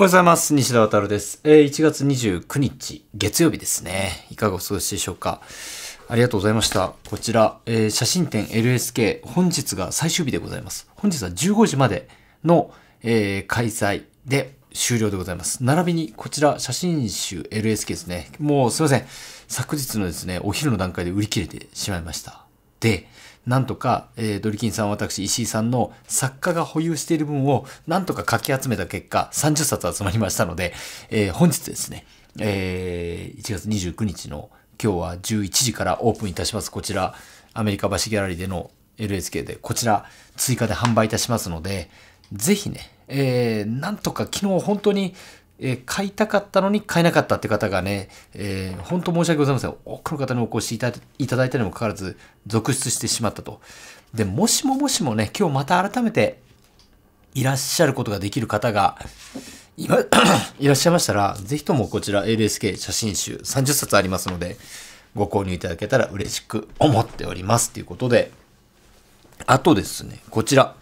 おはようございます。西田渡です。えー、1月29日、月曜日ですね。いかがお過ごしでしょうか。ありがとうございました。こちら、えー、写真展 LSK、本日が最終日でございます。本日は15時までの、えー、開催で終了でございます。並びに、こちら、写真集 LSK ですね。もうすいません。昨日のですね、お昼の段階で売り切れてしまいました。で、なんとか、えー、ドリキンさん、私、石井さんの作家が保有している分を、なんとかかき集めた結果、30冊集まりましたので、えー、本日ですね、えー、1月29日の今日は11時からオープンいたします。こちら、アメリカ橋ギャラリーでの LSK で、こちら、追加で販売いたしますので、ぜひね、えー、なんとか昨日本当にえー、買いたかったのに買えなかったって方がね、えー、本当申し訳ございません。多くの方にお越しいただいたにもかかわらず、続出してしまったと。で、もしももしもね、今日また改めて、いらっしゃることができる方が、いらっしゃいましたら、ぜひともこちら LSK 写真集30冊ありますので、ご購入いただけたら嬉しく思っております。ということで、あとですね、こちら。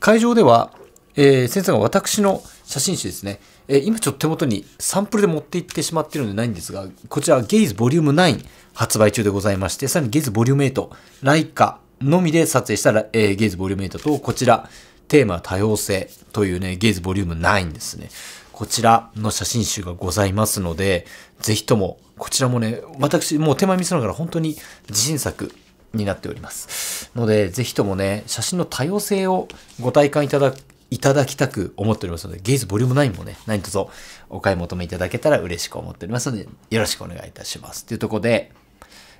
会場では、えー、先生が私の写真集ですね。え今ちょっと手元にサンプルで持っていってしまってるのでないんですが、こちらゲイズボリューム9発売中でございまして、さらにゲイズボリューム8、ライカのみで撮影したら、えー、ゲイズボリューム8と、こちら、テーマ多様性というね、ゲイズボリューム9ですね。こちらの写真集がございますので、ぜひとも、こちらもね、私、もう手前見せながら本当に自信作になっております。ので、ぜひともね、写真の多様性をご体感いただいただきたく思っておりますので、ゲイズボリューム9もね、何卒お買い求めいただけたら嬉しく思っておりますので、よろしくお願いいたします。というところで、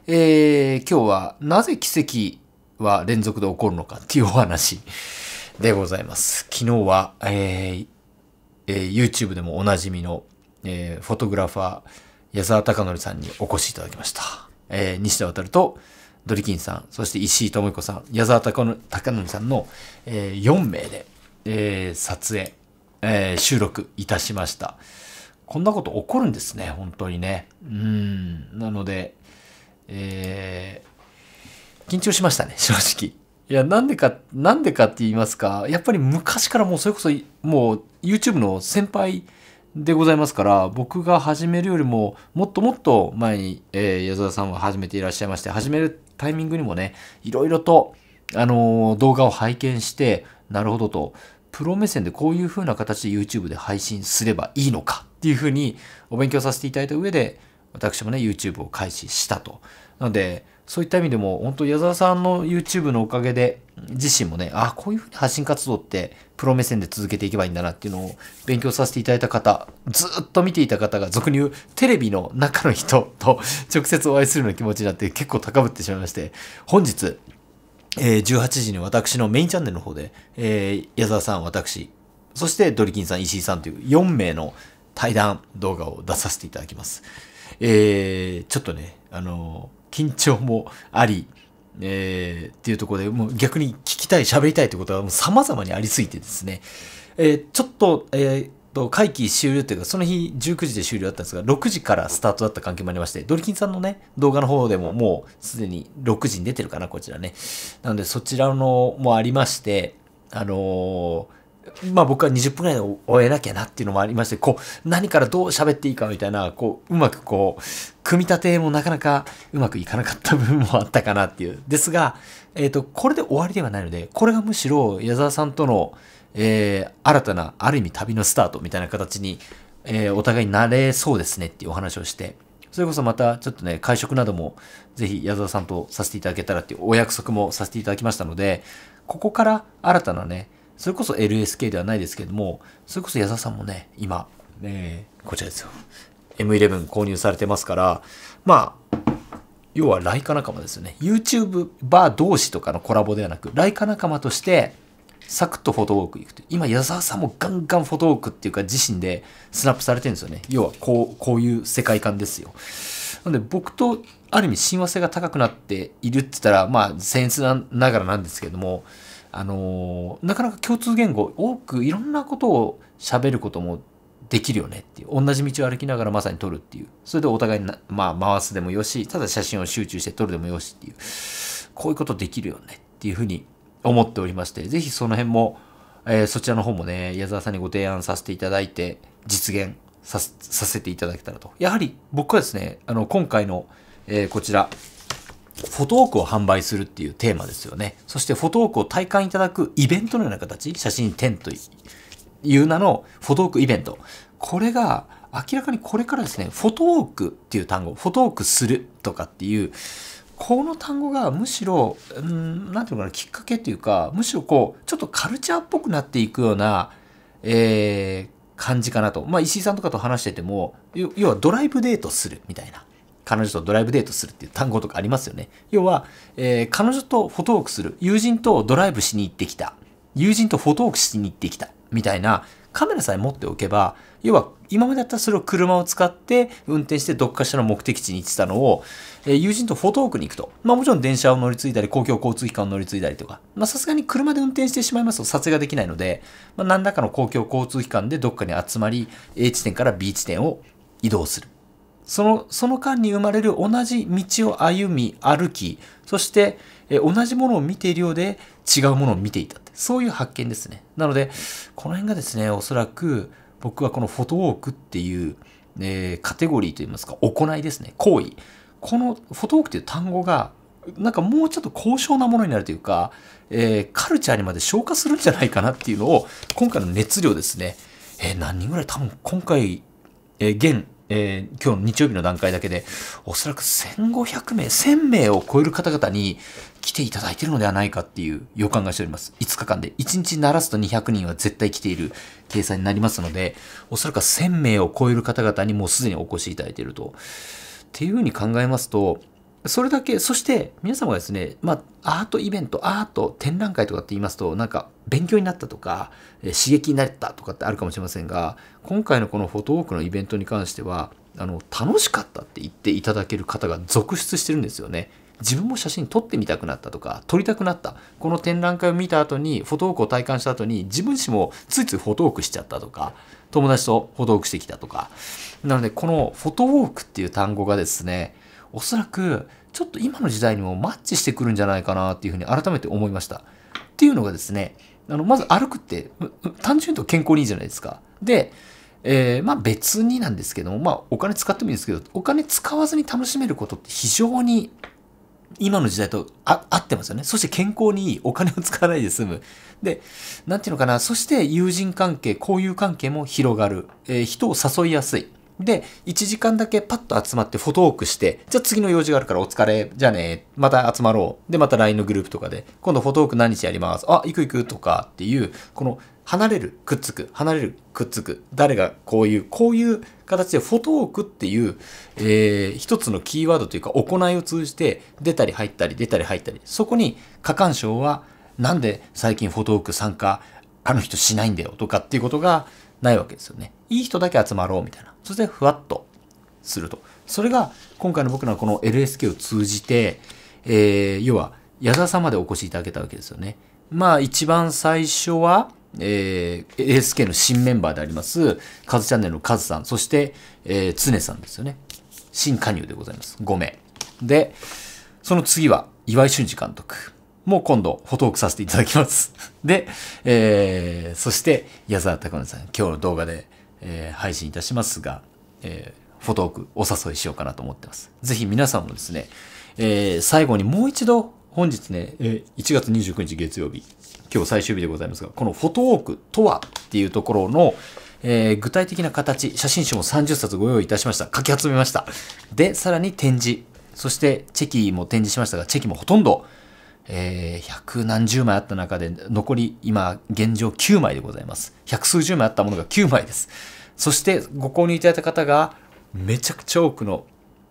えー、今日はなぜ奇跡は連続で起こるのかっていうお話でございます。昨日は、えーえー、YouTube でもおなじみの、えー、フォトグラファー、矢沢貴則さんにお越しいただきました。えー、西田渡と、ドリキンさん、そして石井智子さん、矢沢貴則さんの、えー、4名で、えー、撮影、えー、収録いたしました。こんなこと起こるんですね、本当にね。うん。なので、えー、緊張しましたね、正直。いや、なんでか、なんでかって言いますか、やっぱり昔からもうそれこそ、もう YouTube の先輩でございますから、僕が始めるよりも、もっともっと前に、えー、矢沢さんは始めていらっしゃいまして、始めるタイミングにもね、いろいろと、あのー、動画を拝見して、なるほどと、プロ目線でこういう風な形で YouTube で配信すればいいのかっていう風にお勉強させていただいた上で、私もね、YouTube を開始したと。なので、そういった意味でも、本当矢沢さんの YouTube のおかげで、自身もね、あ、こういう風に発信活動って、プロ目線で続けていけばいいんだなっていうのを勉強させていただいた方、ずっと見ていた方が俗に言うテレビの中の人と直接お会いするような気持ちになって結構高ぶってしまいまして、本日、えー、18時に私のメインチャンネルの方で、えー、矢沢さん、私、そしてドリキンさん、石井さんという4名の対談動画を出させていただきます。えー、ちょっとね、あの緊張もあり、えー、っていうところで、もう逆に聞きたい、喋りたいってことはもう様々にありすぎてですね、えー、ちょっと、えー、と会期終了というか、その日19時で終了だったんですが、6時からスタートだった関係もありまして、ドリキンさんのね、動画の方でももうすでに6時に出てるかな、こちらね。なので、そちらのもありまして、あのー、まあ僕は20分ぐらいで終えなきゃなっていうのもありまして、こう、何からどう喋っていいかみたいな、こう、うまくこう、組み立てもなかなかうまくいかなかった部分もあったかなっていう。ですが、えっ、ー、と、これで終わりではないので、これがむしろ矢沢さんとの、えー、新たな、ある意味旅のスタートみたいな形に、えー、お互いになれそうですねっていうお話をして、それこそまたちょっとね、会食などもぜひ矢沢さんとさせていただけたらっていうお約束もさせていただきましたので、ここから新たなね、それこそ LSK ではないですけども、それこそ矢沢さんもね、今、えこちらですよ。M11 購入されてますから、まあ、要はライカ仲間ですよね。YouTube バー同士とかのコラボではなく、ライカ仲間として、サクッとフォトウォーク行くと。今、矢沢さんもガンガンフォトウォークっていうか自身でスナップされてるんですよね。要は、こう、こういう世界観ですよ。なんで、僕とある意味親和性が高くなっているって言ったら、まあ、僭越ながらなんですけども、あのー、なかなか共通言語、多くいろんなことを喋ることもできるよねっていう。同じ道を歩きながらまさに撮るっていう。それでお互いにまあ、回すでもよし、ただ写真を集中して撮るでもよしっていう。こういうことできるよねっていうふうに思っておりまして、ぜひその辺も、えー、そちらの方もね、矢沢さんにご提案させていただいて、実現させていただけたらと。やはり僕はですね、あの、今回の、えー、こちら、フォトークを販売するっていうテーマですよね。そしてフォトークを体感いただくイベントのような形、写真展という名のフォトークイベント。これが、明らかにこれからですね、フォトークっていう単語、フォトークするとかっていう、この単語がむしろん、何て言うのかなきっかけっていうかむしろこうちょっとカルチャーっぽくなっていくような、えー、感じかなと、まあ、石井さんとかと話してても要はドライブデートするみたいな彼女とドライブデートするっていう単語とかありますよね要は、えー、彼女とフォトークする友人とドライブしに行ってきた友人とフォトークしに行ってきたみたいなカメラさえ持っておけば要は今までだったらそれを車を使って運転してどっかしらの目的地に行ってたのを、え友人とフォトークに行くと。まあもちろん電車を乗り継いだり、公共交通機関を乗り継いだりとか。まあさすがに車で運転してしまいますと撮影ができないので、まあ何らかの公共交通機関でどっかに集まり、A 地点から B 地点を移動する。その、その間に生まれる同じ道を歩み、歩き、そして、え同じものを見ているようで違うものを見ていたって。そういう発見ですね。なので、この辺がですね、おそらく、僕はこのフォトウォークっていう、えー、カテゴリーといいますか、行いですね、行為。このフォトウォークという単語が、なんかもうちょっと高尚なものになるというか、えー、カルチャーにまで昇華するんじゃないかなっていうのを、今回の熱量ですね。えー、何人ぐらい多分今回、えー、現えー、今日の日曜日の段階だけで、おそらく1500名、1000名を超える方々に来ていただいているのではないかっていう予感がしております。5日間で1日ならすと200人は絶対来ている計算になりますので、おそらく1000名を超える方々にもうすでにお越しいただいていると。っていうふうに考えますと、それだけ、そして皆様がですね、まあ、アートイベント、アート展覧会とかって言いますと、なんか勉強になったとか、刺激になったとかってあるかもしれませんが、今回のこのフォトウォークのイベントに関しては、あの、楽しかったって言っていただける方が続出してるんですよね。自分も写真撮ってみたくなったとか、撮りたくなった。この展覧会を見た後に、フォトウォークを体感した後に、自分自身もついついフォトウォークしちゃったとか、友達とフォトウォークしてきたとか。なので、このフォトウォークっていう単語がですね、おそらくちょっと今の時代にもマッチしてくるんじゃないかなっていうふうに改めて思いました。っていうのがですね、あのまず歩くって単純に言うと健康にいいじゃないですか。で、えー、まあ別になんですけども、まあお金使ってもいいんですけど、お金使わずに楽しめることって非常に今の時代と合ってますよね。そして健康にいい。お金を使わないで済む。で、なんていうのかな。そして友人関係、交友関係も広がる。えー、人を誘いやすい。で、1時間だけパッと集まってフォトークして、じゃあ次の用事があるからお疲れ、じゃあね、また集まろう。で、また LINE のグループとかで、今度フォトーク何日やります。あ、行く行くとかっていう、この離れる、くっつく、離れる、くっつく。誰がこういう、こういう形でフォトークっていう、えー、一つのキーワードというか行いを通じて出たり入ったり出たり入ったり、そこに過干渉はなんで最近フォトーク参加あの人しないんだよとかっていうことがないわけですよね。いい人だけ集まろうみたいな。そしてふわっとすると。それが今回の僕らこの LSK を通じて、えー、要は矢沢さんまでお越しいただけたわけですよね。まあ一番最初は、えー、LSK の新メンバーであります、カズチャンネルのカズさん、そして、えー、常さんですよね。新加入でございます。5名。で、その次は岩井俊二監督。もう今度、フォトークさせていただきます。で、えー、そして、矢沢拓さん、今日の動画で、えー、配信いたしますが、えー、フォトークお誘いしようかなと思ってます。ぜひ皆さんもですね、えー、最後にもう一度、本日ね、えー、1月29日月曜日、今日最終日でございますが、このフォトークとはっていうところの、えー、具体的な形、写真集も30冊ご用意いたしました。書き集めました。で、さらに展示。そして、チェキも展示しましたが、チェキもほとんどえー、百何十枚あった中で、残り今、現状9枚でございます。百数十枚あったものが9枚です。そして、ご購入いただいた方が、めちゃくちゃ多くの、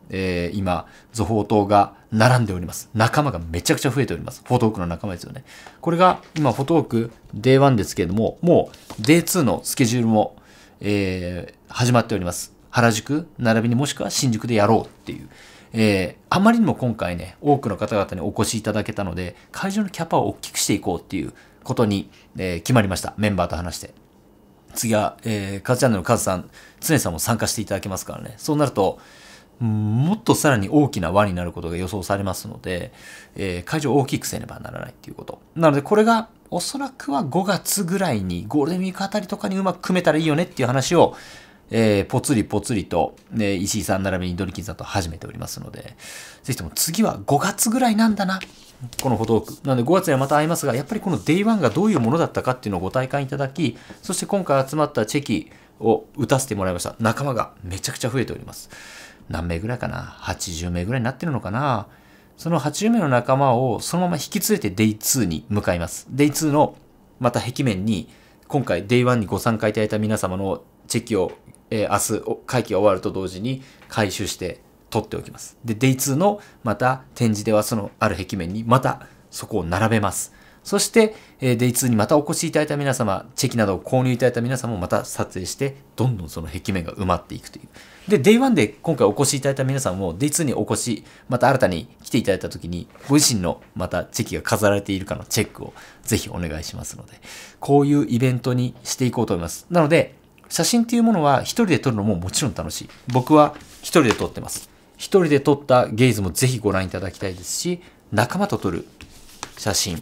えー、今、図法等が並んでおります。仲間がめちゃくちゃ増えております。フォトークの仲間ですよね。これが、今、フォトーク Day1 ですけれども、もう Day2 のスケジュールも、えー、始まっております。原宿、並びにもしくは新宿でやろうっていう。えー、あまりにも今回ね、多くの方々にお越しいただけたので、会場のキャパを大きくしていこうっていうことに、えー、決まりました。メンバーと話して。次は、えー、カズチャンネルのカズさん、常さんも参加していただけますからね。そうなると、もっとさらに大きな輪になることが予想されますので、えー、会場を大きくせねばならないっていうこと。なので、これがおそらくは5月ぐらいにゴールデンウィークあたりとかにうまく組めたらいいよねっていう話をえー、ぽつりぽつりと、ね、石井さん並びにドリキンさんと始めておりますので、ぜひとも次は5月ぐらいなんだな。このフォトーク。なので5月にはまた会いますが、やっぱりこのデイワ1がどういうものだったかっていうのをご体感いただき、そして今回集まったチェキを打たせてもらいました。仲間がめちゃくちゃ増えております。何名ぐらいかな ?80 名ぐらいになってるのかなその80名の仲間をそのまま引き連れてデイ2に向かいます。デイ2のまた壁面に、今回デイワ1にご参加いただいた皆様のチェキをえー、明日会期が終わると同時に回収して取っておきます。で、Day2 のまた展示ではそのある壁面にまたそこを並べます。そして、えー、Day2 にまたお越しいただいた皆様、チェキなどを購入いただいた皆様もまた撮影して、どんどんその壁面が埋まっていくという。で、Day1 で今回お越しいただいた皆さんも、Day2 にお越し、また新たに来ていただいた時に、ご自身のまたチェキが飾られているかのチェックをぜひお願いしますので、こういうイベントにしていこうと思います。なので、写真っていうものは一人で撮るのももちろん楽しい。僕は一人で撮ってます。一人で撮ったゲイズもぜひご覧いただきたいですし、仲間と撮る写真、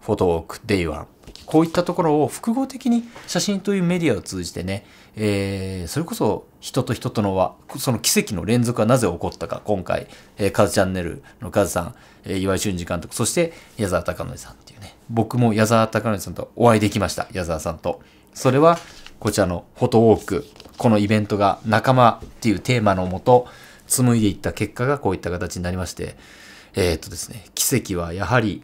フォトウォーク、デイワン、こういったところを複合的に写真というメディアを通じてね、えー、それこそ人と人とのは、その奇跡の連続はなぜ起こったか、今回、えー、カズチャンネルのカズさん、えー、岩井俊二監督、そして矢沢隆則さんっていうね、僕も矢沢隆則さんとお会いできました、矢沢さんと。それはこちらのフォトウォークこのイベントが仲間っていうテーマのもと紡いでいった結果がこういった形になりましてえっ、ー、とですね奇跡はやはり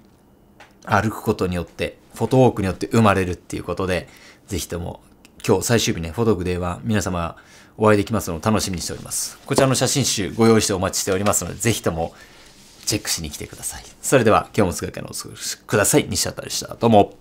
歩くことによってフォトウォークによって生まれるっていうことでぜひとも今日最終日ねフォトグデーは皆様お会いできますのを楽しみにしておりますこちらの写真集ご用意してお待ちしておりますのでぜひともチェックしに来てくださいそれでは今日もお疲れ様お過ごしください西畑でしたどうも